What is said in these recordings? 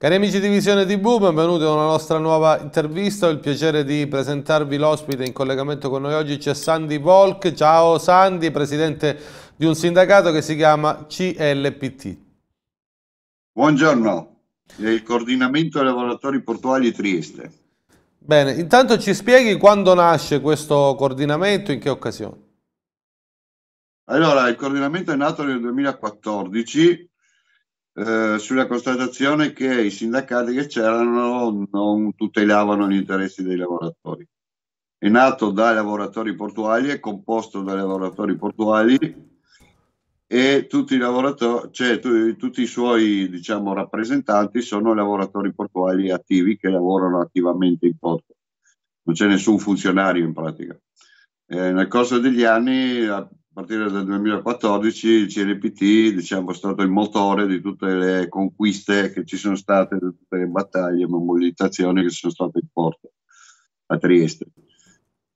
Cari amici di Visione TV, benvenuti a una nostra nuova intervista. Ho il piacere di presentarvi l'ospite in collegamento con noi oggi, c'è Sandy Volk. Ciao Sandy, presidente di un sindacato che si chiama CLPT. Buongiorno, il coordinamento dei lavoratori portuali Trieste. Bene, intanto ci spieghi quando nasce questo coordinamento, in che occasione? Allora, il coordinamento è nato nel 2014 eh, sulla constatazione che i sindacati che c'erano non tutelavano gli interessi dei lavoratori. È nato dai lavoratori portuali, è composto dai lavoratori portuali e tutti i lavoratori, cioè tu, tutti i suoi diciamo, rappresentanti sono lavoratori portuali attivi che lavorano attivamente in porto. Non c'è nessun funzionario in pratica. Eh, nel corso degli anni a partire dal 2014 il CNPT diciamo, è stato il motore di tutte le conquiste che ci sono state, di tutte le battaglie e mobilitazioni che sono state in porto a Trieste,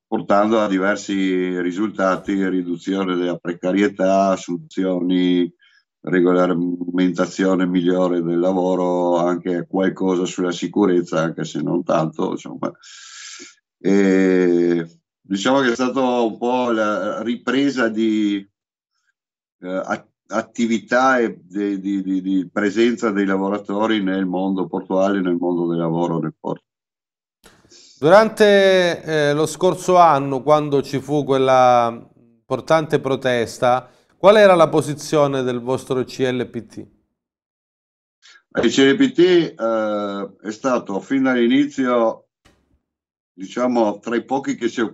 portando a diversi risultati, riduzione della precarietà, assunzioni, regolamentazione migliore del lavoro, anche qualcosa sulla sicurezza, anche se non tanto, insomma. E diciamo che è stata un po' la ripresa di eh, attività e di, di, di, presenza dei lavoratori nel mondo portuale, nel mondo del lavoro nel porto. Durante eh, lo scorso anno, quando ci fu quella importante protesta, qual era la posizione del vostro CLPT? Il CLPT eh, è stato fin dall'inizio diciamo, tra i pochi che si è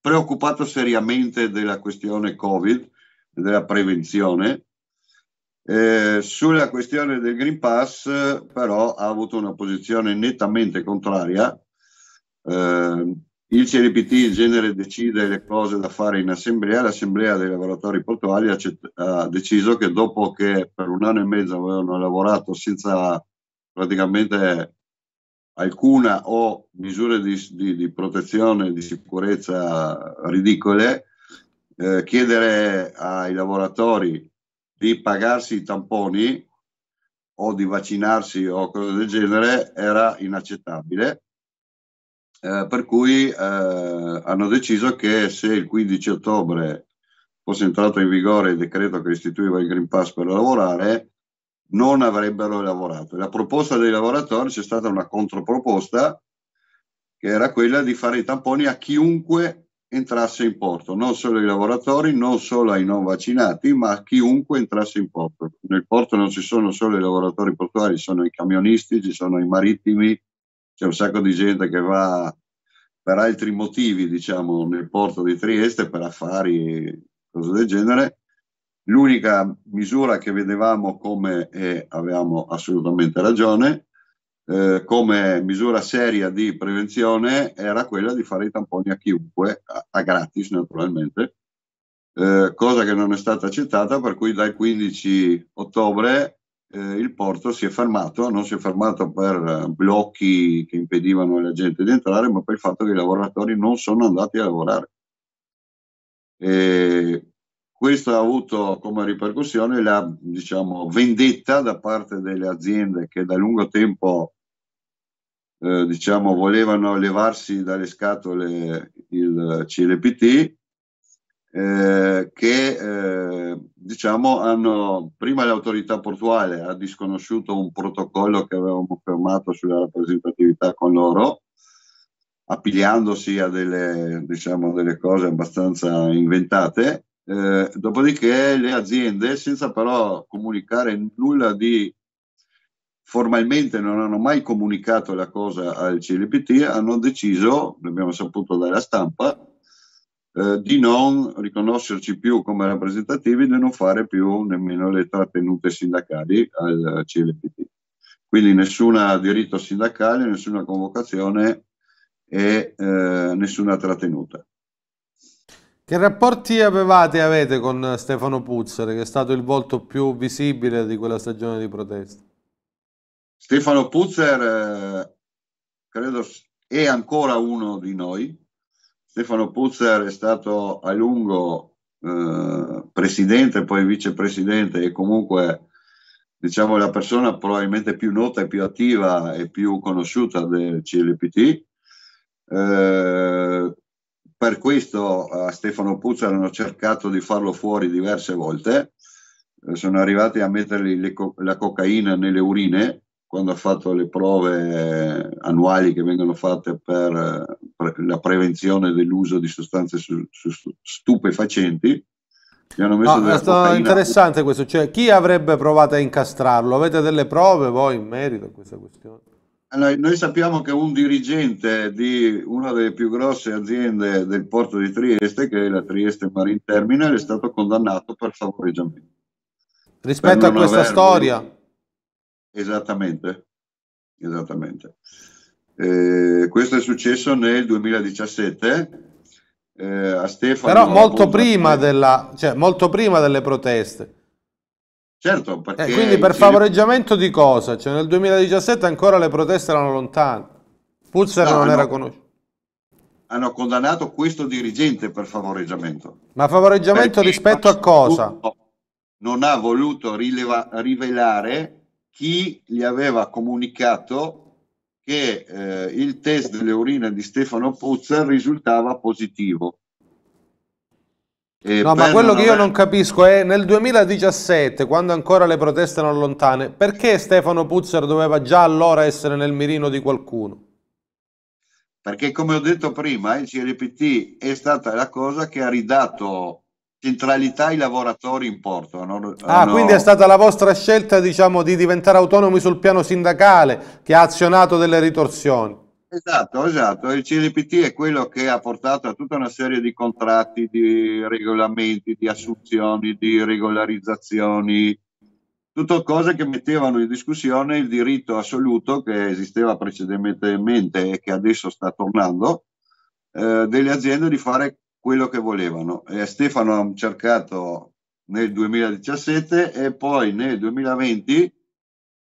preoccupato seriamente della questione Covid, e della prevenzione. Eh, sulla questione del Green Pass, però, ha avuto una posizione nettamente contraria. Eh, il CNPT in genere decide le cose da fare in assemblea. L'assemblea dei lavoratori portuali ha, ha deciso che dopo che per un anno e mezzo avevano lavorato senza praticamente alcuna o misure di, di, di protezione di sicurezza ridicole, eh, chiedere ai lavoratori di pagarsi i tamponi o di vaccinarsi o cose del genere era inaccettabile. Eh, per cui eh, hanno deciso che se il 15 ottobre fosse entrato in vigore il decreto che istituiva il Green Pass per lavorare, non avrebbero lavorato. La proposta dei lavoratori c'è stata una controproposta che era quella di fare i tamponi a chiunque entrasse in porto, non solo ai lavoratori, non solo ai non vaccinati, ma a chiunque entrasse in porto. Nel porto non ci sono solo i lavoratori portuali, ci sono i camionisti, ci sono i marittimi, c'è un sacco di gente che va per altri motivi, diciamo, nel porto di Trieste per affari e cose del genere L'unica misura che vedevamo come, e avevamo assolutamente ragione, eh, come misura seria di prevenzione era quella di fare i tamponi a chiunque, a, a gratis naturalmente, eh, cosa che non è stata accettata, per cui dal 15 ottobre eh, il porto si è fermato, non si è fermato per eh, blocchi che impedivano alla gente di entrare, ma per il fatto che i lavoratori non sono andati a lavorare. E questo ha avuto come ripercussione la diciamo, vendetta da parte delle aziende che da lungo tempo eh, diciamo, volevano levarsi dalle scatole il CLPT, eh, che eh, diciamo, hanno, prima l'autorità portuale ha disconosciuto un protocollo che avevamo firmato sulla rappresentatività con loro, appigliandosi a delle, diciamo, delle cose abbastanza inventate eh, dopodiché le aziende, senza però comunicare nulla di formalmente non hanno mai comunicato la cosa al CLPT, hanno deciso, l'abbiamo saputo dalla stampa, eh, di non riconoscerci più come rappresentativi di non fare più nemmeno le trattenute sindacali al CLPT. Quindi nessun diritto sindacale, nessuna convocazione e eh, nessuna trattenuta. Che rapporti avevate e avete con Stefano Puzzare, che è stato il volto più visibile di quella stagione di protesta? Stefano Puzzer, eh, credo, è ancora uno di noi. Stefano Puzzer è stato a lungo eh, presidente, poi vicepresidente e comunque diciamo la persona probabilmente più nota e più attiva e più conosciuta del CLPT. Eh, per questo a eh, Stefano Puzza hanno cercato di farlo fuori diverse volte, eh, sono arrivati a mettergli co- la cocaina nelle urine quando ha fatto le prove eh, annuali che vengono fatte per, per la prevenzione dell'uso di sostanze su, su stupefacenti. Gli hanno messo no, ah, è stato interessante questo, cioè chi avrebbe provato a incastrarlo? Avete delle prove voi in merito a questa questione? Allora, noi sappiamo che un dirigente di una delle più grosse aziende del porto di Trieste, che è la Trieste Marine Terminal, è stato condannato per favoreggiamento. Rispetto per a questa aver... storia? Esattamente, esattamente. Eh, questo è successo nel 2017 eh, a Stefano. Però molto prima, della, cioè, molto prima delle proteste. Certo, eh, perché... Eh, quindi per favoreggiamento di cosa? Cioè nel 2017 ancora le proteste erano lontane. Pulser no, non era conosciuto. Hanno condannato questo dirigente per favoreggiamento. Ma favoreggiamento perché rispetto a cosa? Non ha voluto rileva... rivelare chi gli aveva comunicato che eh, il test delle urine di Stefano Puzzer risultava positivo no, ma quello che io non capisco è nel 2017, quando ancora le proteste erano lontane, perché Stefano Puzzer doveva già allora essere nel mirino di qualcuno? Perché, come ho detto prima, il CLPT è stata la cosa che ha ridato centralità ai lavoratori in porto. No? Ah, no. quindi è stata la vostra scelta, diciamo, di diventare autonomi sul piano sindacale che ha azionato delle ritorsioni. Esatto, esatto. Il CNPT è quello che ha portato a tutta una serie di contratti, di regolamenti, di assunzioni, di regolarizzazioni, tutto cose che mettevano in discussione il diritto assoluto che esisteva precedentemente e che adesso sta tornando, eh, delle aziende di fare quello che volevano. E eh, Stefano ha cercato nel 2017 e poi nel 2020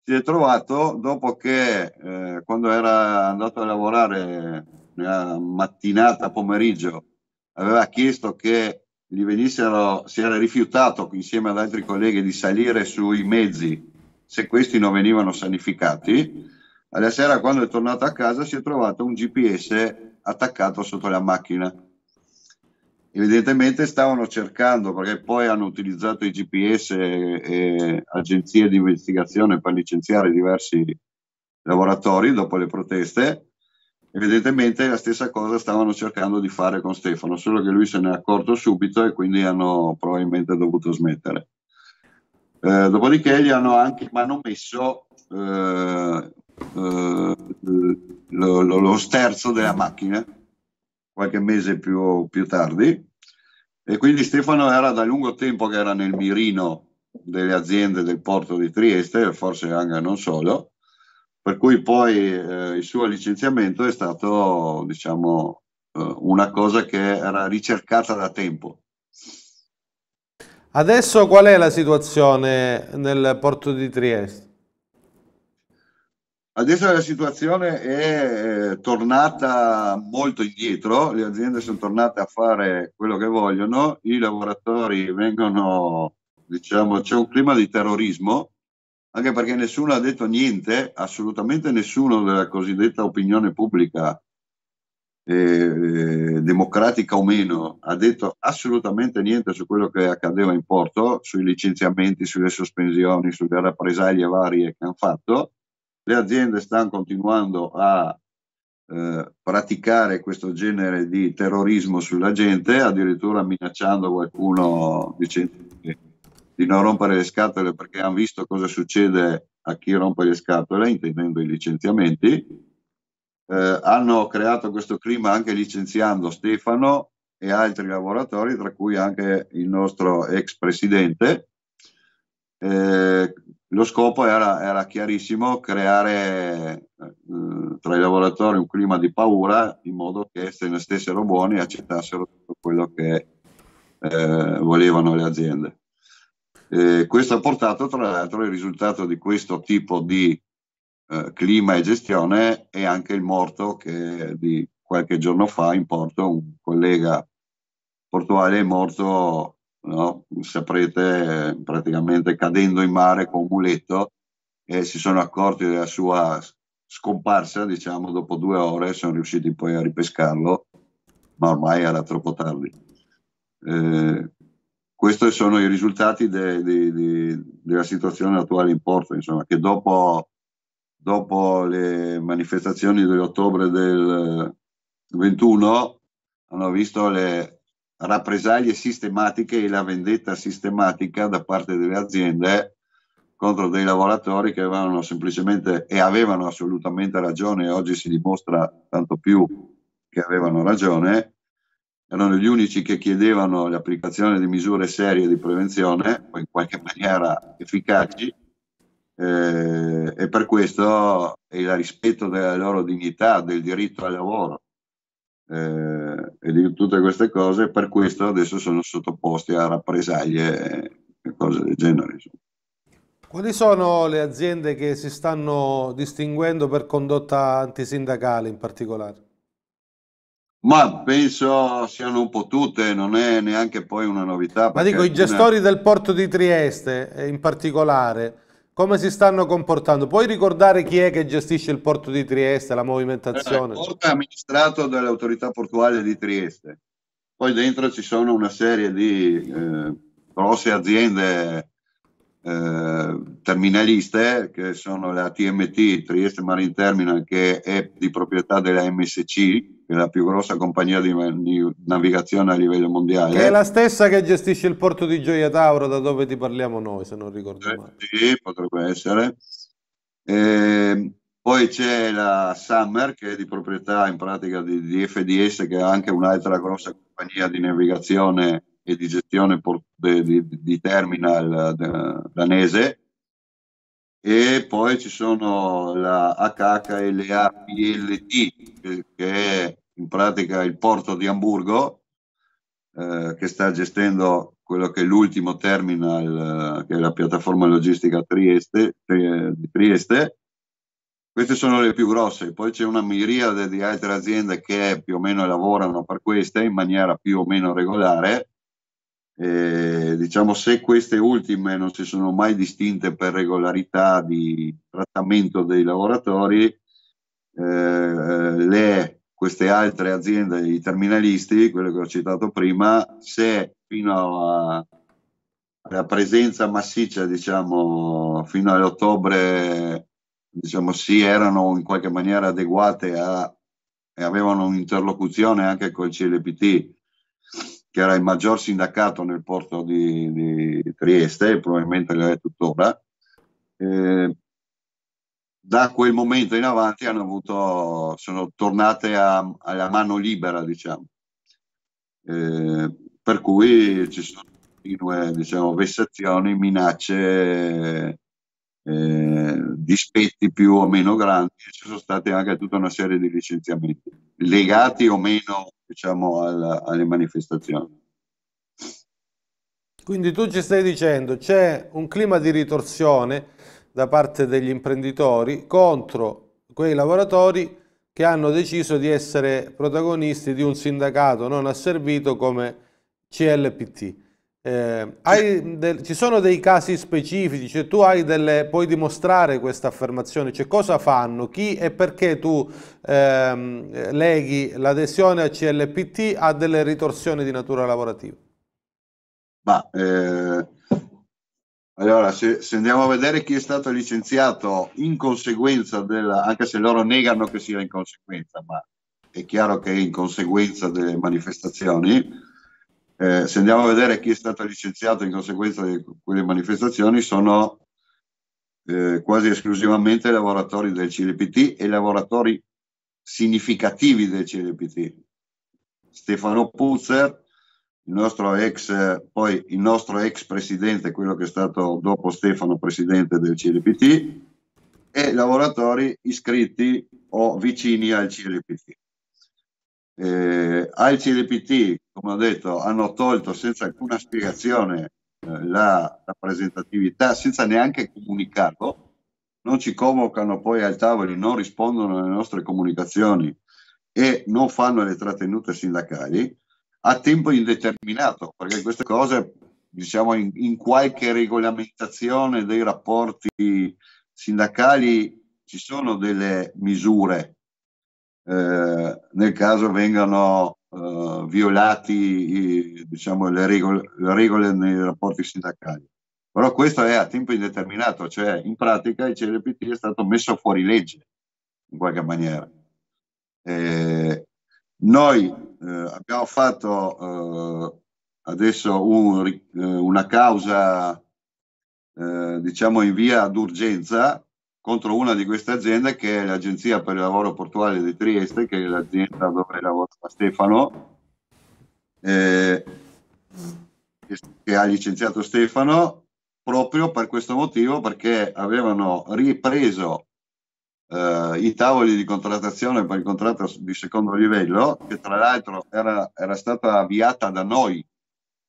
si è trovato dopo che eh, quando era andato a lavorare nella mattinata pomeriggio aveva chiesto che gli venissero, si era rifiutato insieme ad altri colleghi di salire sui mezzi se questi non venivano sanificati. Alla sera quando è tornato a casa si è trovato un GPS attaccato sotto la macchina evidentemente stavano cercando, perché poi hanno utilizzato i GPS e, e agenzie di investigazione per licenziare diversi lavoratori dopo le proteste, evidentemente la stessa cosa stavano cercando di fare con Stefano, solo che lui se ne è accorto subito e quindi hanno probabilmente dovuto smettere. Eh, dopodiché gli hanno anche manomesso eh, eh, lo, lo, sterzo della macchina qualche mese più, più tardi e quindi Stefano era da lungo tempo che era nel mirino delle aziende del porto di Trieste, forse anche non solo, per cui poi eh, il suo licenziamento è stato, diciamo, eh, una cosa che era ricercata da tempo. Adesso qual è la situazione nel porto di Trieste? Adesso la situazione è eh, tornata molto indietro, le aziende sono tornate a fare quello che vogliono, i lavoratori vengono, diciamo, c'è un clima di terrorismo, anche perché nessuno ha detto niente, assolutamente nessuno della cosiddetta opinione pubblica, eh, eh democratica o meno, ha detto assolutamente niente su quello che accadeva in porto, sui licenziamenti, sulle sospensioni, sulle rappresaglie varie che hanno fatto le aziende stanno continuando a eh, praticare questo genere di terrorismo sulla gente, addirittura minacciando qualcuno dicendo di non rompere le scatole perché hanno visto cosa succede a chi rompe le scatole, intendendo i licenziamenti. Eh, hanno creato questo clima anche licenziando Stefano e altri lavoratori, tra cui anche il nostro ex presidente. Eh, lo scopo era, era chiarissimo, creare eh, tra i lavoratori un clima di paura in modo che se ne stessero buoni e accettassero tutto quello che eh, volevano le aziende. Eh, questo ha portato tra l'altro il risultato di questo tipo di eh, clima e gestione e anche il morto che di qualche giorno fa in porto un collega portuale è morto no? saprete, praticamente cadendo in mare con un muletto, e si sono accorti della sua scomparsa, diciamo, dopo due ore sono riusciti poi a ripescarlo, ma ormai era troppo tardi. Eh, questi sono i risultati de, de, de, della situazione attuale in Porto, insomma, che dopo, dopo le manifestazioni dell'ottobre del 21 hanno visto le, rappresaglie sistematiche e la vendetta sistematica da parte delle aziende contro dei lavoratori che avevano semplicemente e avevano assolutamente ragione e oggi si dimostra tanto più che avevano ragione, erano gli unici che chiedevano l'applicazione di misure serie di prevenzione, in qualche maniera efficaci, eh, e per questo il rispetto della loro dignità, del diritto al lavoro, eh, e di tutte queste cose, per questo adesso sono sottoposti a rappresaglie e cose del genere. Insomma. Quali sono le aziende che si stanno distinguendo per condotta antisindacale in particolare? Ma penso siano un po' tutte, non è neanche poi una novità. Ma dico, i gestori ne... del porto di Trieste eh, in particolare, come si stanno comportando. Puoi ricordare chi è che gestisce il porto di Trieste, la movimentazione? Il eh, porto è amministrato dall'autorità portuale di Trieste. Poi dentro ci sono una serie di eh, grosse aziende eh, terminaliste che sono la TMT, Trieste Marine Terminal, che è di proprietà della MSC, la più grossa compagnia di, di, navigazione a livello mondiale. Che è la stessa che gestisce il porto di Gioia Tauro, da dove ti parliamo noi, se non ricordo eh, male. Sì, potrebbe essere. E ehm, poi c'è la Summer, che è di proprietà in pratica di, di FDS, che è anche un'altra grossa compagnia di navigazione e di gestione di, di terminal eh, danese e poi ci sono la HHLAPLT che è in pratica il porto di Hamburgo eh, che sta gestendo quello che è l'ultimo terminal eh, che è la piattaforma logistica Trieste, di Trieste queste sono le più grosse, poi c'è una miriade di altre aziende che più o meno lavorano per queste in maniera più o meno regolare eh, diciamo se queste ultime non si sono mai distinte per regolarità di trattamento dei lavoratori, eh, le, queste altre aziende, i terminalisti, quelle che ho citato prima, se fino a, alla presenza massiccia, diciamo, fino all'ottobre, diciamo, si erano in qualche maniera adeguate a, e avevano un'interlocuzione anche col CLPT, che era il maggior sindacato nel porto di, di Trieste, e probabilmente lo è tuttora, eh, da quel momento in avanti hanno avuto, sono tornate a, alla mano libera, diciamo. Eh, per cui ci sono continue diciamo, vessazioni, minacce, eh, dispetti più o meno grandi, ci sono state anche tutta una serie di licenziamenti legati o meno diciamo, alla, alle manifestazioni. Quindi tu ci stai dicendo c'è un clima di ritorsione da parte degli imprenditori contro quei lavoratori che hanno deciso di essere protagonisti di un sindacato non asservito come CLPT. Eh, del, ci sono dei casi specifici, cioè tu delle, puoi dimostrare questa affermazione, cioè cosa fanno, chi e perché tu ehm, leghi l'adesione a CLPT a delle ritorsioni di natura lavorativa? Ma, eh, allora, se, se, andiamo a vedere chi è stato licenziato in conseguenza della, anche se loro negano che sia in conseguenza, ma è chiaro che è in conseguenza delle manifestazioni, eh, se andiamo a vedere chi è stato licenziato in conseguenza di quelle manifestazioni, sono eh, quasi esclusivamente lavoratori del CLPT e lavoratori significativi del CLPT. Stefano Puzzer, il nostro ex, poi il nostro ex presidente, quello che è stato dopo Stefano presidente del CLPT, e lavoratori iscritti o vicini al CLPT. Eh, CDPT, come ho detto, hanno tolto senza alcuna spiegazione eh, la rappresentatività, senza neanche comunicarlo, non ci convocano poi al tavolo, non rispondono alle nostre comunicazioni e non fanno le trattenute sindacali a tempo indeterminato, perché queste cose, diciamo, in, in qualche regolamentazione dei rapporti sindacali ci sono delle misure eh, nel caso vengano eh, violati diciamo, le, regole, le regole nei rapporti sindacali. Però questo è a tempo indeterminato, cioè in pratica il CLPT è stato messo fuori legge in qualche maniera. Eh, noi eh, abbiamo fatto eh, adesso un, una causa diciamo in via d'urgenza contro una di queste aziende che è l'Agenzia per il Lavoro Portuale di Trieste, che è l'azienda dove lavora Stefano, eh, che ha licenziato Stefano proprio per questo motivo, perché avevano ripreso Uh, i tavoli di contrattazione per il contratto di secondo livello, che tra l'altro era, era stata avviata da noi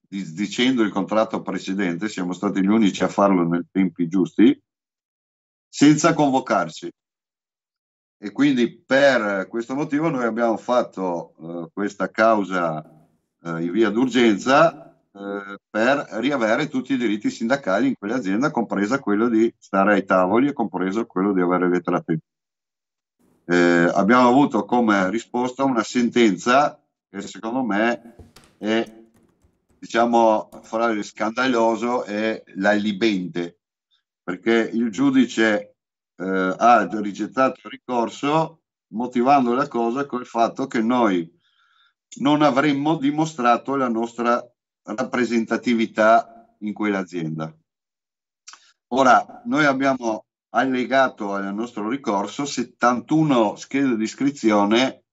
dicendo il contratto precedente, siamo stati gli unici a farlo nei tempi giusti, senza convocarci. E quindi per questo motivo noi abbiamo fatto eh, questa causa eh, in via d'urgenza eh, per riavere tutti i diritti sindacali in quell'azienda, compresa quello di stare ai tavoli e compreso quello di avere le trattative. Eh, abbiamo avuto come risposta una sentenza che secondo me è diciamo fra il scandaloso e l'allibente perché il giudice eh, ha rigettato il ricorso motivando la cosa col fatto che noi non avremmo dimostrato la nostra rappresentatività in quell'azienda. Ora, noi abbiamo allegato al nostro ricorso 71 schede di iscrizione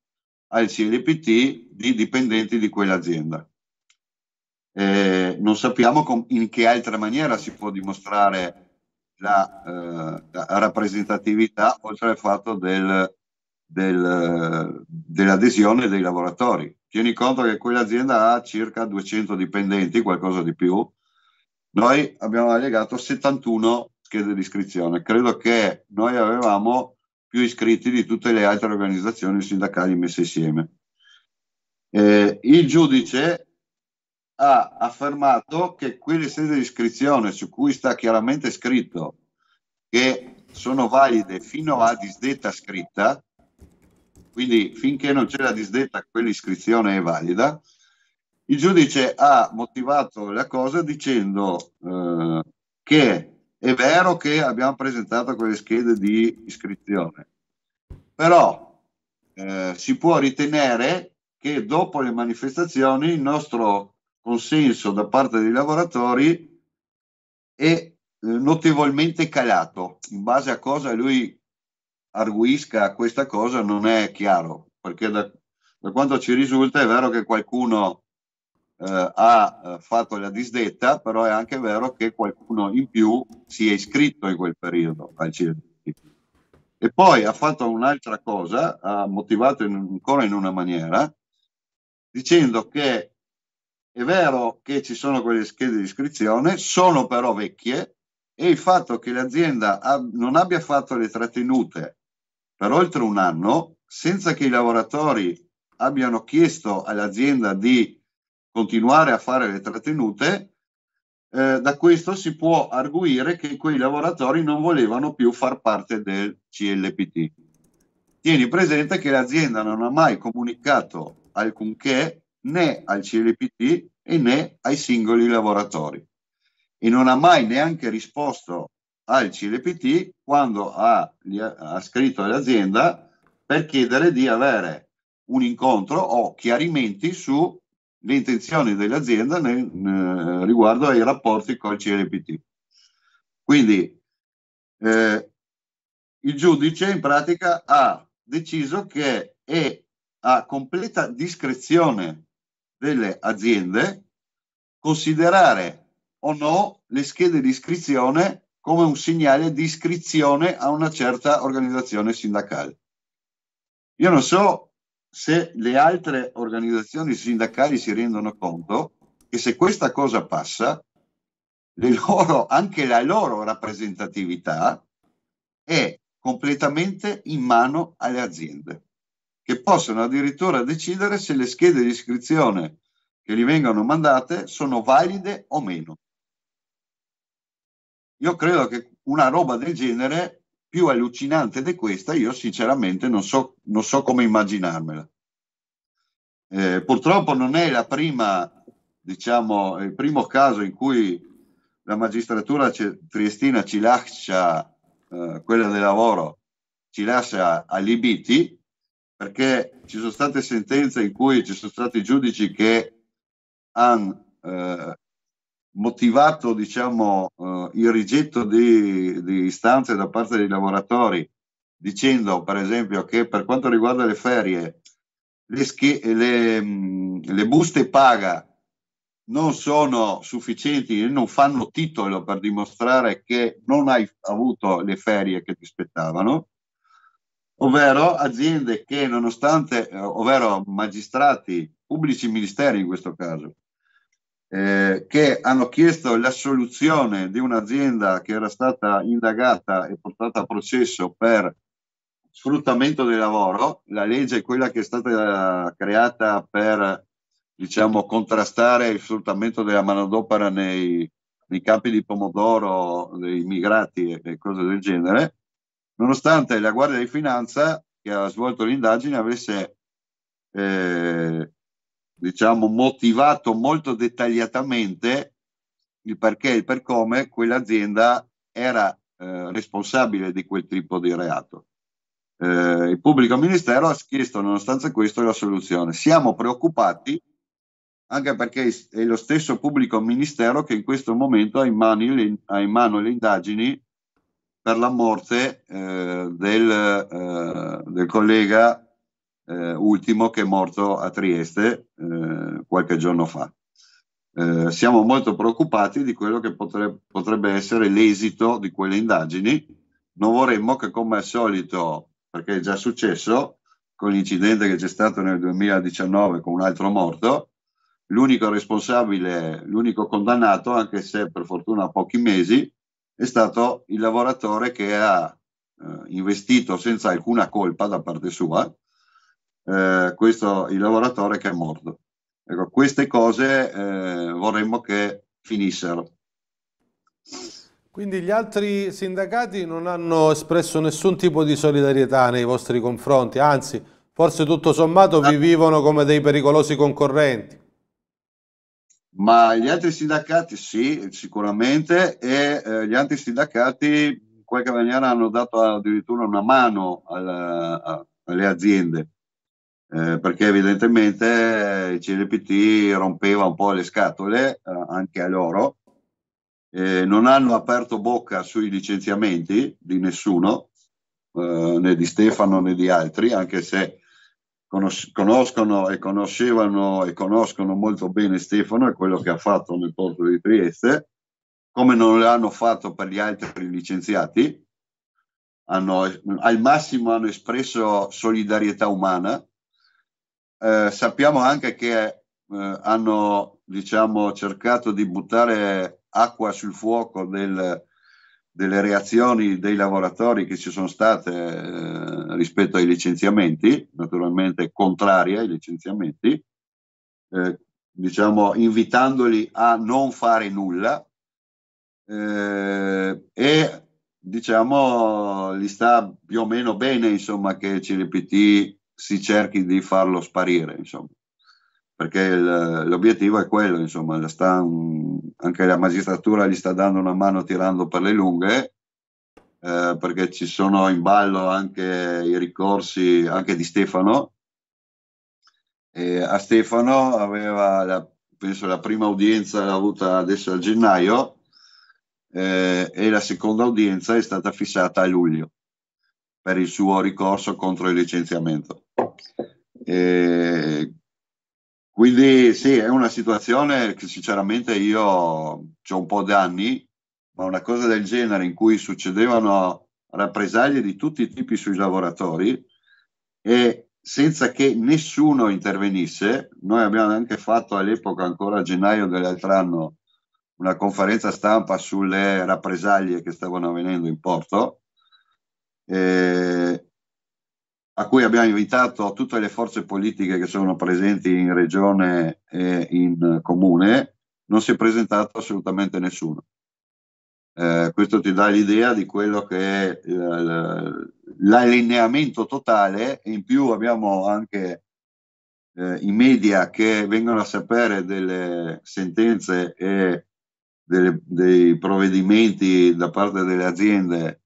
al CLPT di dipendenti di quell'azienda. Eh, non sappiamo in che altra maniera si può dimostrare la, eh, la rappresentatività, oltre al fatto del, del, dell'adesione dei lavoratori. Tieni conto che quell'azienda ha circa 200 dipendenti, qualcosa di più. Noi abbiamo allegato 71 schede di iscrizione. Credo che noi avevamo più iscritti di tutte le altre organizzazioni sindacali messe insieme. Eh, il giudice ha affermato che quelle sedi di iscrizione su cui sta chiaramente scritto che sono valide fino a disdetta scritta, quindi finché non c'è la disdetta quell'iscrizione è valida, il giudice ha motivato la cosa dicendo eh, che è vero che abbiamo presentato quelle schede di iscrizione, però eh, si può ritenere che dopo le manifestazioni il nostro consenso da parte dei lavoratori è eh, notevolmente calato. In base a cosa lui arguisca questa cosa non è chiaro, perché da, da quanto ci risulta è vero che qualcuno eh, ha eh, fatto la disdetta, però è anche vero che qualcuno in più si è iscritto in quel periodo al CDP. E poi ha fatto un'altra cosa, ha motivato in, ancora in una maniera, dicendo che è vero che ci sono quelle schede di iscrizione, sono però vecchie e il fatto che l'azienda ab- non abbia fatto le trattenute per oltre un anno senza che i lavoratori abbiano chiesto all'azienda di continuare a fare le trattenute, eh, da questo si può arguire che quei lavoratori non volevano più far parte del CLPT. Tieni presente che l'azienda non ha mai comunicato alcunché né al CLPT e né ai singoli lavoratori e non ha mai neanche risposto al CLPT quando ha, ha scritto all'azienda per chiedere di avere un incontro o chiarimenti sulle intenzioni dell'azienda nel, nel, eh, riguardo ai rapporti col CLPT. Quindi eh, il giudice in pratica ha deciso che è a completa discrezione delle aziende considerare o no le schede di iscrizione come un segnale di iscrizione a una certa organizzazione sindacale. Io non so se le altre organizzazioni sindacali si rendono conto che se questa cosa passa, loro, anche la loro rappresentatività è completamente in mano alle aziende che possono addirittura decidere se le schede di iscrizione che gli vengono mandate sono valide o meno. Io credo che una roba del genere più allucinante di questa, io sinceramente non so, non so come immaginarmela. Eh, purtroppo non è la prima, diciamo, il primo caso in cui la magistratura triestina ci lascia, eh, quella del lavoro, ci lascia allibiti, perché ci sono state sentenze in cui ci sono stati giudici che hanno eh, motivato diciamo, eh, il rigetto di, di istanze da parte dei lavoratori dicendo per esempio che per quanto riguarda le ferie le, schi- le, le, buste paga non sono sufficienti e non fanno titolo per dimostrare che non hai avuto le ferie che ti aspettavano ovvero aziende che nonostante, eh, ovvero magistrati, pubblici ministeri in questo caso, eh, che hanno chiesto l'assoluzione di un'azienda che era stata indagata e portata a processo per sfruttamento del lavoro, la legge è quella che è stata eh, creata per diciamo, contrastare il sfruttamento della manodopera nei, nei campi di pomodoro, dei migrati e cose del genere, nonostante la Guardia di Finanza, che ha svolto l'indagine, avesse eh, diciamo, motivato molto dettagliatamente il perché e il per come quell'azienda era eh, responsabile di quel tipo di reato. Eh, il pubblico ministero ha chiesto, nonostante questo, la soluzione. Siamo preoccupati anche perché è lo stesso pubblico ministero che in questo momento ha in, mano le, ha in mano le indagini per la morte eh, del, eh, del, collega eh, ultimo che è morto a Trieste eh, qualche giorno fa. siamo molto preoccupati di quello che potre, potrebbe essere l'esito di quelle indagini. Non vorremmo che, come al solito, perché è già successo, con l'incidente che c'è stato nel 2019 con un altro morto, l'unico responsabile, l'unico condannato, anche se per fortuna a pochi mesi, è stato il lavoratore che ha eh, investito senza alcuna colpa da parte sua, eh, questo il lavoratore che è morto. Ecco, queste cose eh, vorremmo che finissero. Quindi gli altri sindacati non hanno espresso nessun tipo di solidarietà nei vostri confronti, anzi, forse tutto sommato vi ah. vivono come dei pericolosi concorrenti. Ma gli altri sindacati sì, sicuramente, e eh, gli altri sindacati in qualche maniera hanno dato addirittura una mano alla, a, alle aziende, eh, perché evidentemente eh, il CNPT rompeva un po' le scatole eh, anche a loro. non hanno aperto bocca sui licenziamenti di nessuno, eh, né di Stefano né di altri, anche se conos- conoscono e conoscevano e conoscono molto bene Stefano e quello che ha fatto nel porto di Trieste, come non l'hanno fatto per gli altri licenziati. Hanno, al massimo hanno espresso solidarietà umana. Eh, sappiamo anche che eh, hanno diciamo, cercato di buttare acqua sul fuoco del, delle reazioni dei lavoratori che ci sono state eh, rispetto ai licenziamenti, naturalmente contrarie ai licenziamenti, eh, diciamo invitandoli a non fare nulla eh, e diciamo gli sta più o meno bene insomma che CLPT si cerchi di farlo sparire insomma perché l'obiettivo è quello, insomma, la sta, anche la magistratura gli sta dando una mano tirando per le lunghe, eh, perché ci sono in ballo anche i ricorsi anche di Stefano. E a Stefano aveva, la, penso, la prima udienza l'ha avuta adesso a gennaio eh, e la seconda udienza è stata fissata a luglio per il suo ricorso contro il licenziamento. E quindi sì, è una situazione che sinceramente io ho un po' d'anni, ma una cosa del genere in cui succedevano rappresaglie di tutti i tipi sui lavoratori e senza che nessuno intervenisse, noi abbiamo anche fatto all'epoca, ancora a gennaio dell'altro anno, una conferenza stampa sulle rappresaglie che stavano avvenendo in porto. Eh, a cui abbiamo invitato tutte le forze politiche che sono presenti in regione e in comune, non si è presentato assolutamente nessuno. Eh, questo ti dà l'idea di quello che è eh, l'allineamento totale e in più abbiamo anche eh, i media che vengono a sapere delle sentenze e delle, dei provvedimenti da parte delle aziende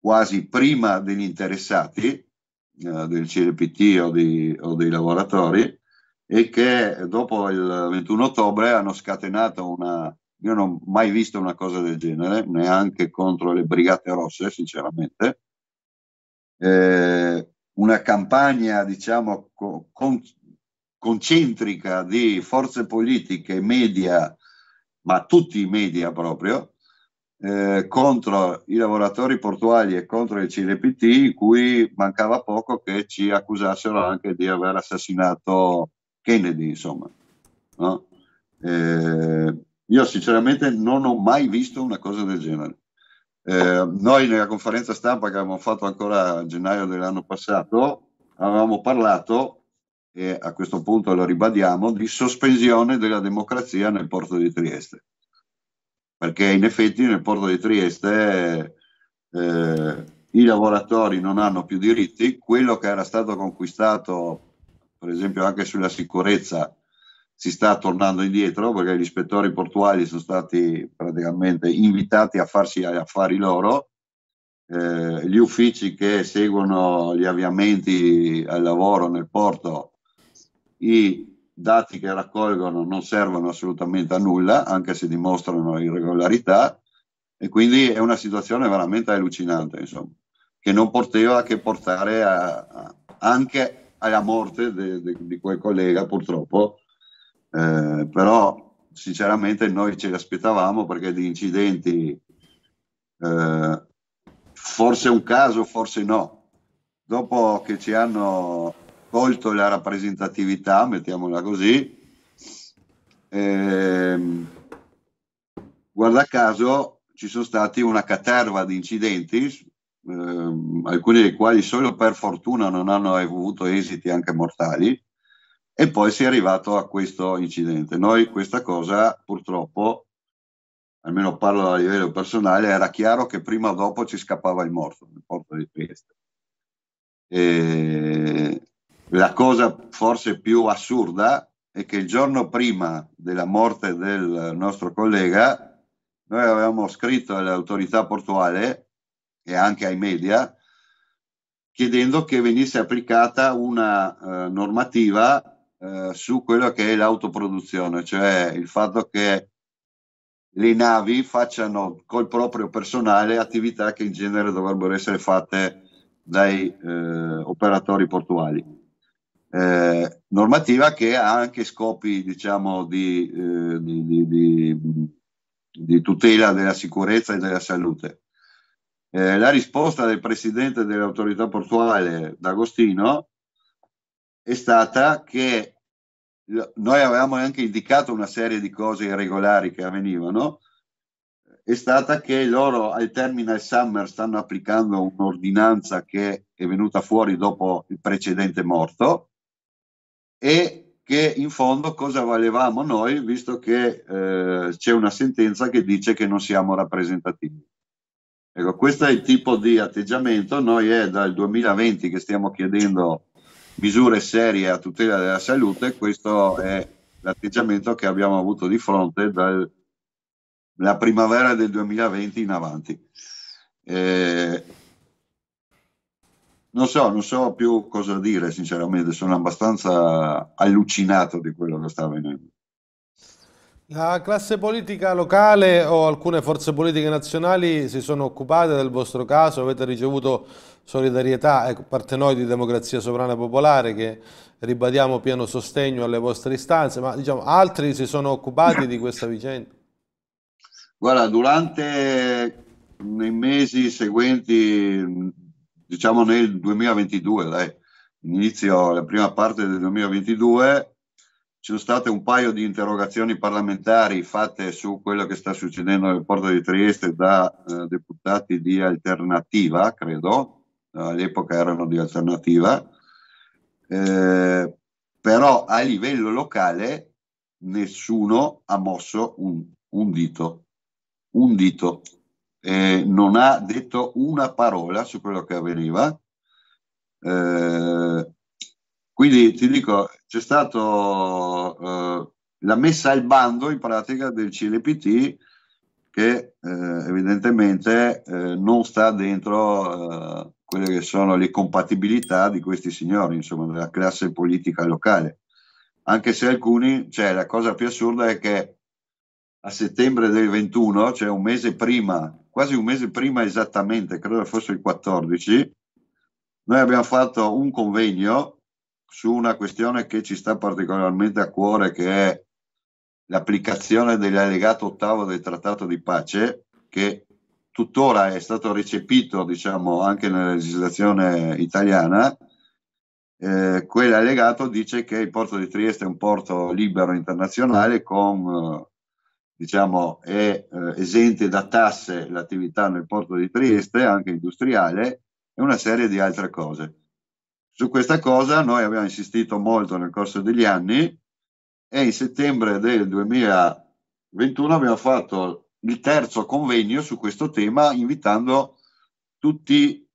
quasi prima degli interessati eh, del CLPT o, di, o, dei lavoratori e che dopo il 21 ottobre hanno scatenato una... Io non ho mai visto una cosa del genere, neanche contro le Brigate Rosse, sinceramente. Eh, una campagna, diciamo, con, concentrica di forze politiche, media, ma tutti i media proprio, eh, contro i lavoratori portuali e contro il CNPT, in cui mancava poco che ci accusassero anche di aver assassinato Kennedy, insomma. No? Eh, io sinceramente non ho mai visto una cosa del genere. Eh, noi nella conferenza stampa che avevamo fatto ancora a gennaio dell'anno passato avevamo parlato, e a questo punto lo ribadiamo, di sospensione della democrazia nel porto di Trieste perché in effetti nel porto di Trieste eh, i lavoratori non hanno più diritti, quello che era stato conquistato per esempio anche sulla sicurezza si sta tornando indietro perché gli ispettori portuali sono stati praticamente invitati a farsi gli affari loro, eh, gli uffici che seguono gli avviamenti al lavoro nel porto, i dati che raccolgono non servono assolutamente a nulla, anche se dimostrano irregolarità, e quindi è una situazione veramente allucinante, insomma, che non poteva che portare a, a, anche alla morte de, de, di quel collega, purtroppo. Eh, però, sinceramente, noi ce l'aspettavamo perché di incidenti, eh, forse un caso, forse no. Dopo che ci hanno tolto la rappresentatività, mettiamola così. Ehm, guarda caso ci sono stati una caterva di incidenti, ehm, alcuni dei quali solo per fortuna non hanno avuto esiti anche mortali, e poi si è arrivato a questo incidente. Noi questa cosa purtroppo, almeno parlo a livello personale, era chiaro che prima o dopo ci scappava il morto, nel porto di Trieste. E la cosa forse più assurda è che il giorno prima della morte del nostro collega noi avevamo scritto alle autorità portuali e anche ai media chiedendo che venisse applicata una eh, normativa eh, su quello che è l'autoproduzione, cioè il fatto che le navi facciano col proprio personale attività che in genere dovrebbero essere fatte dai eh, operatori portuali eh, normativa che ha anche scopi diciamo, di, eh, di, di, di, tutela della sicurezza e della salute. Eh, la risposta del presidente dell'autorità portuale D'Agostino è stata che noi avevamo anche indicato una serie di cose irregolari che avvenivano, è stata che loro al Terminal Summer stanno applicando un'ordinanza che è venuta fuori dopo il precedente morto, e che in fondo cosa valevamo noi visto che eh, c'è una sentenza che dice che non siamo rappresentativi. Ecco, questo è il tipo di atteggiamento, noi è dal 2020 che stiamo chiedendo misure serie a tutela della salute, questo è l'atteggiamento che abbiamo avuto di fronte dalla primavera del 2020 in avanti. Eh, non so, non so più cosa dire, sinceramente, sono abbastanza allucinato di quello che sta avvenendo. La classe politica locale o alcune forze politiche nazionali si sono occupate del vostro caso, avete ricevuto solidarietà, ecco, parte noi di Democrazia Sovrana Popolare che ribadiamo pieno sostegno alle vostre istanze, ma diciamo altri si sono occupati di questa vicenda? Guarda, durante nei mesi seguenti diciamo nel 2022, dai, inizio la prima parte del 2022, ci sono state un paio di interrogazioni parlamentari fatte su quello che sta succedendo nel porto di Trieste da eh, deputati di Alternativa, credo, all'epoca erano di Alternativa, eh, però a livello locale nessuno ha mosso un, un dito, un dito eh, non ha detto una parola su quello che avveniva. Eh, quindi ti dico, c'è stata eh, la messa al bando in pratica del CLPT che eh, evidentemente eh, non sta dentro eh, quelle che sono le compatibilità di questi signori, insomma, della classe politica locale. Anche se alcuni, cioè la cosa più assurda è che a settembre del 21, cioè un mese prima quasi un mese prima esattamente, credo fosse il 14, noi abbiamo fatto un convegno su una questione che ci sta particolarmente a cuore, che è l'applicazione dell'allegato ottavo del Trattato di pace, che tuttora è stato recepito diciamo, anche nella legislazione italiana. Eh, quell'allegato dice che il porto di Trieste è un porto libero internazionale con eh, diciamo, è eh, esente da tasse l'attività nel porto di Trieste, anche industriale, e una serie di altre cose. Su questa cosa noi abbiamo insistito molto nel corso degli anni e in settembre del 2021 abbiamo fatto il terzo convegno su questo tema invitando tutti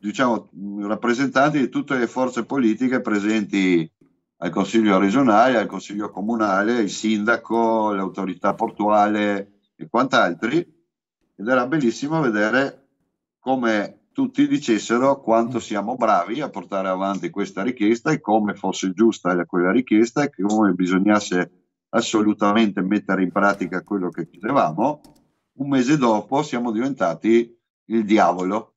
diciamo, rappresentanti di tutte le forze politiche presenti al Consiglio regionale, al Consiglio comunale, il sindaco, l'autorità portuale e quant'altri. Ed era bellissimo vedere come tutti dicessero quanto siamo bravi a portare avanti questa richiesta e come fosse giusta quella richiesta e come bisognasse assolutamente mettere in pratica quello che chiedevamo. Un mese dopo siamo diventati il diavolo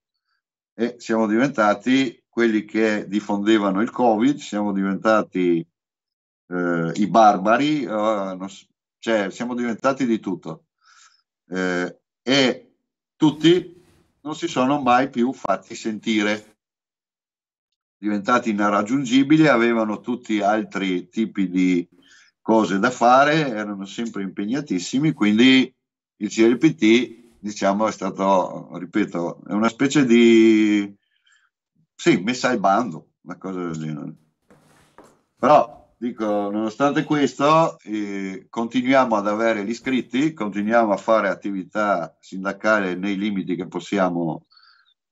e siamo diventati quelli che diffondevano il Covid, siamo diventati eh, i barbari, eh, cioè siamo diventati di tutto. Eh, e tutti non si sono mai più fatti sentire, diventati inarraggiungibili, avevano tutti altri tipi di cose da fare, erano sempre impegnatissimi, quindi il CLPT diciamo è stato, ripeto, è una specie di sì, messa al bando, una cosa del genere. Però, dico, nonostante questo, eh, continuiamo ad avere gli iscritti, continuiamo a fare attività sindacale nei limiti che possiamo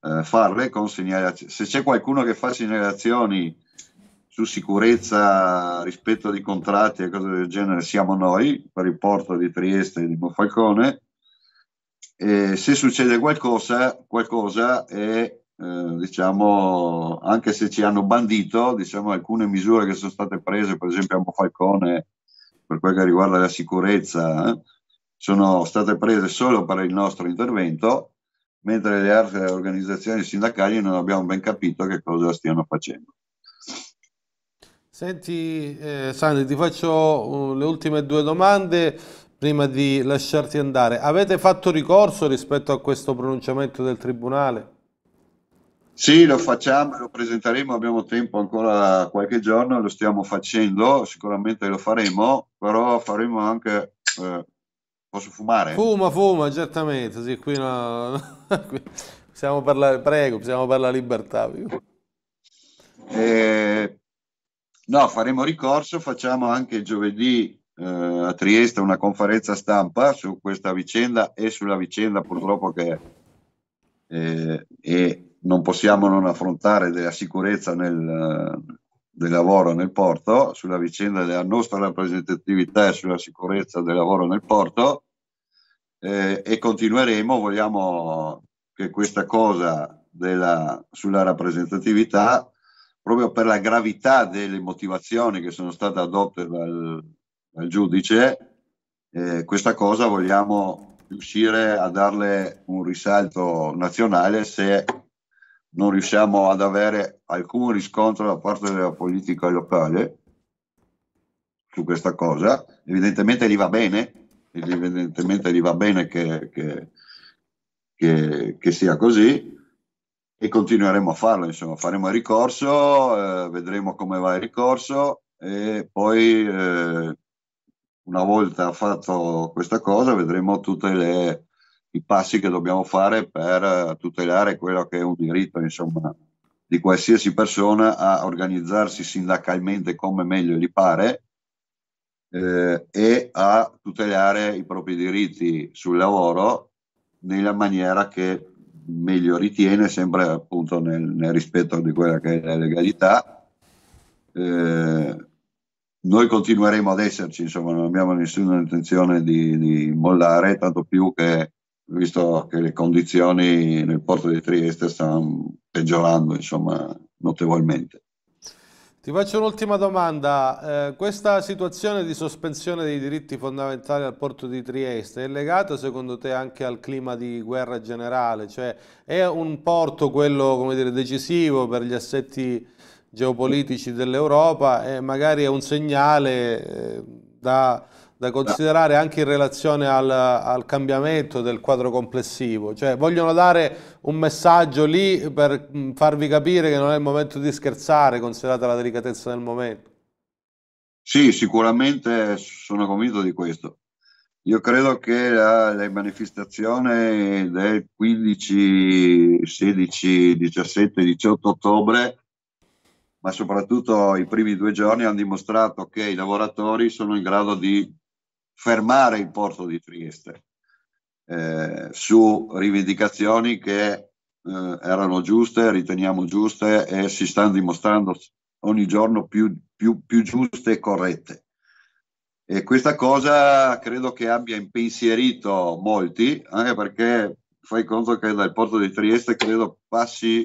eh, farle con segnalazioni. Se c'è qualcuno che fa segnalazioni su sicurezza rispetto di contratti e cose del genere siamo noi per il porto di Trieste e di Monfalcone e se succede qualcosa, qualcosa è eh, diciamo, anche se ci hanno bandito, diciamo, alcune misure che sono state prese, per esempio a Mofalcone, per quel che riguarda la sicurezza, eh, sono state prese solo per il nostro intervento, mentre le altre organizzazioni sindacali non abbiamo ben capito che cosa stiano facendo. Senti eh, Sandri, ti faccio uh, le ultime due domande prima di lasciarti andare. Avete fatto ricorso rispetto a questo pronunciamento del Tribunale? Sì, lo facciamo, lo presenteremo, abbiamo tempo ancora qualche giorno, lo stiamo facendo, sicuramente lo faremo, però faremo anche... Eh, posso fumare? Fuma, fuma, certamente, sì, qui no... possiamo parlare, prego, possiamo parlare libertà. Eh, no, faremo ricorso, facciamo anche giovedì eh, a Trieste una conferenza stampa su questa vicenda e sulla vicenda purtroppo che... Eh, è non possiamo non affrontare della sicurezza nel, del lavoro nel porto, sulla vicenda della nostra rappresentatività e sulla sicurezza del lavoro nel porto eh, e continueremo, vogliamo che questa cosa della, sulla rappresentatività, proprio per la gravità delle motivazioni che sono state adotte dal, dal giudice, eh, questa cosa vogliamo riuscire a darle un risalto nazionale se non riusciamo ad avere alcun riscontro da parte della politica locale su questa cosa, evidentemente gli va bene, evidentemente gli va bene che, che, che, che sia così e continueremo a farlo, insomma, faremo il ricorso, eh, vedremo come va il ricorso e poi eh, una volta fatto questa cosa vedremo tutte le, i passi che dobbiamo fare per eh, tutelare quello che è un diritto insomma, di qualsiasi persona a organizzarsi sindacalmente come meglio gli pare eh, e a tutelare i propri diritti sul lavoro nella maniera che meglio ritiene, sempre appunto nel, nel rispetto di quella che è la legalità. Eh, noi continueremo ad esserci, insomma, non abbiamo nessuna intenzione di, di mollare, tanto più che visto che le condizioni nel porto di Trieste stanno peggiorando insomma, notevolmente. Ti faccio un'ultima domanda. Eh, questa situazione di sospensione dei diritti fondamentali al porto di Trieste è legata secondo te anche al clima di guerra generale? Cioè è un porto quello dire, decisivo per gli assetti geopolitici dell'Europa e magari è un segnale eh, da da considerare anche in relazione al, al, cambiamento del quadro complessivo, cioè vogliono dare un messaggio lì per mm, farvi capire che non è il momento di scherzare, considerata la delicatezza del momento. Sì, sicuramente sono convinto di questo. Io credo che la, la manifestazione del 15, 16, 17, 18 ottobre ma soprattutto i primi due giorni hanno dimostrato che i lavoratori sono in grado di fermare il porto di Trieste eh, su rivendicazioni che eh, erano giuste, riteniamo giuste e si stanno dimostrando ogni giorno più, più, più giuste e corrette. E questa cosa credo che abbia impensierito molti, anche perché fai conto che dal porto di Trieste credo passi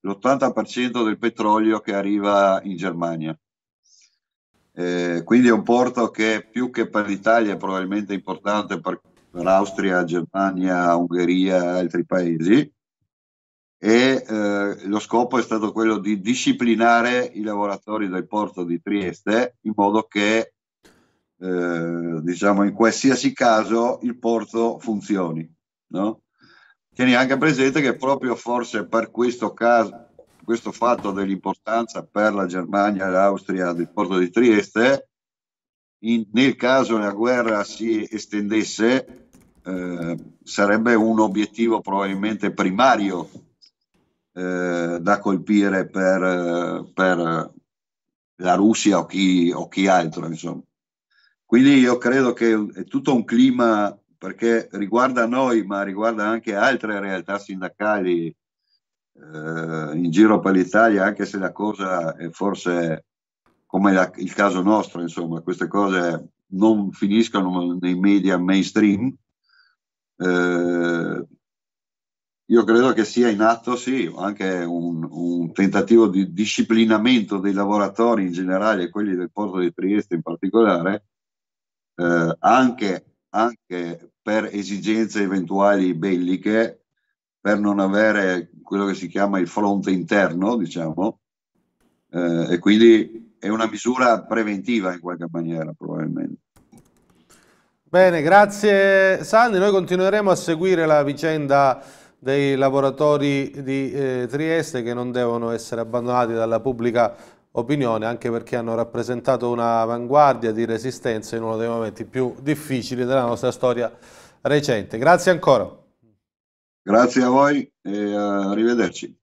l'80% del petrolio che arriva in Germania. Eh, quindi è un porto che più che per l'Italia è probabilmente importante per, per Austria, Germania, Ungheria e altri paesi. E eh, lo scopo è stato quello di disciplinare i lavoratori del porto di Trieste in modo che, eh, diciamo, in qualsiasi caso il porto funzioni. No? Tieni anche presente che proprio forse per questo caso, questo fatto dell'importanza per la Germania e l'Austria del porto di Trieste, in, nel caso la guerra si estendesse, eh, sarebbe un obiettivo probabilmente primario eh, da colpire per, per, la Russia o chi, o chi altro. Insomma. Quindi io credo che è tutto un clima perché riguarda noi, ma riguarda anche altre realtà sindacali eh, in giro per l'Italia, anche se la cosa è forse come la, il caso nostro, insomma, queste cose non finiscono nei media mainstream. Eh, io credo che sia in atto sì, anche un, un, tentativo di disciplinamento dei lavoratori in generale, e quelli del porto di Trieste in particolare, eh, anche, anche, per esigenze eventuali belliche per non avere quello che si chiama il fronte interno, diciamo, eh, e quindi è una misura preventiva in qualche maniera probabilmente. Bene, grazie Sandy, noi continueremo a seguire la vicenda dei lavoratori di eh, Trieste che non devono essere abbandonati dalla pubblica opinione anche perché hanno rappresentato un'avanguardia di resistenza in uno dei momenti più difficili della nostra storia recente. Grazie ancora. Grazie a voi e eh, arrivederci.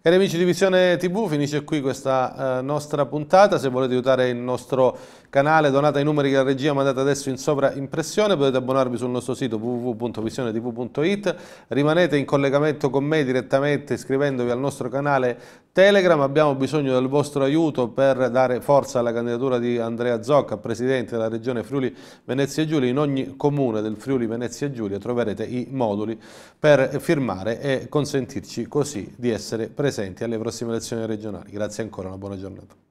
Cari amici di Visione TV, finisce qui questa eh, nostra puntata. Se volete aiutare il nostro canale, donate i numeri che la regia mandate adesso in sovraimpressione, potete abbonarvi sul nostro sito www.visionetv.it, rimanete in collegamento con me direttamente iscrivendovi al nostro canale Telegram, abbiamo bisogno del vostro aiuto per dare forza alla candidatura di Andrea Zocca, Presidente della Regione Friuli Venezia Giulia, in ogni comune del Friuli Venezia Giulia troverete i moduli per firmare e consentirci così di essere presenti alle prossime elezioni regionali. Grazie ancora, una buona giornata.